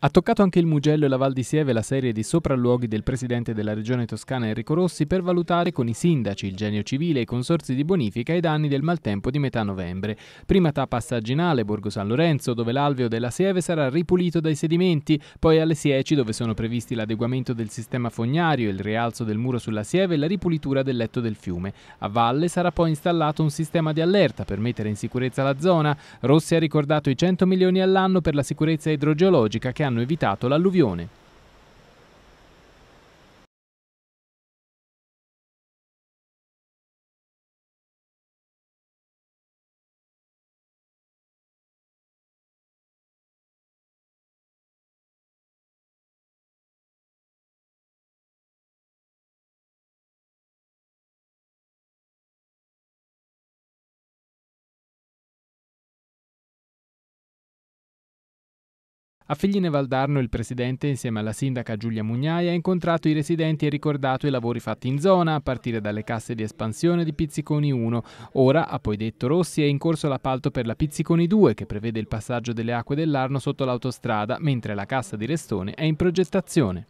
Ha toccato anche il Mugello e la Val di Sieve la serie di sopralluoghi del presidente della regione toscana Enrico Rossi per valutare con i sindaci, il genio civile e i consorzi di bonifica i danni del maltempo di metà novembre. Prima tappa a Sagginale, Borgo San Lorenzo, dove l'alveo della Sieve sarà ripulito dai sedimenti, poi alle Sieci, dove sono previsti l'adeguamento del sistema fognario, il rialzo del muro sulla Sieve e la ripulitura del letto del fiume. A valle sarà poi installato un sistema di allerta per mettere in sicurezza la zona. Rossi ha ricordato i 100 milioni all'anno per la sicurezza idrogeologica che hanno evitato l'alluvione. A Figline Valdarno il presidente, insieme alla sindaca Giulia Mugnai, ha incontrato i residenti e ricordato i lavori fatti in zona, a partire dalle casse di espansione di Pizziconi 1. Ora, ha poi detto Rossi, è in corso l'appalto per la Pizziconi 2, che prevede il passaggio delle acque dell'Arno sotto l'autostrada, mentre la cassa di Restone è in progettazione.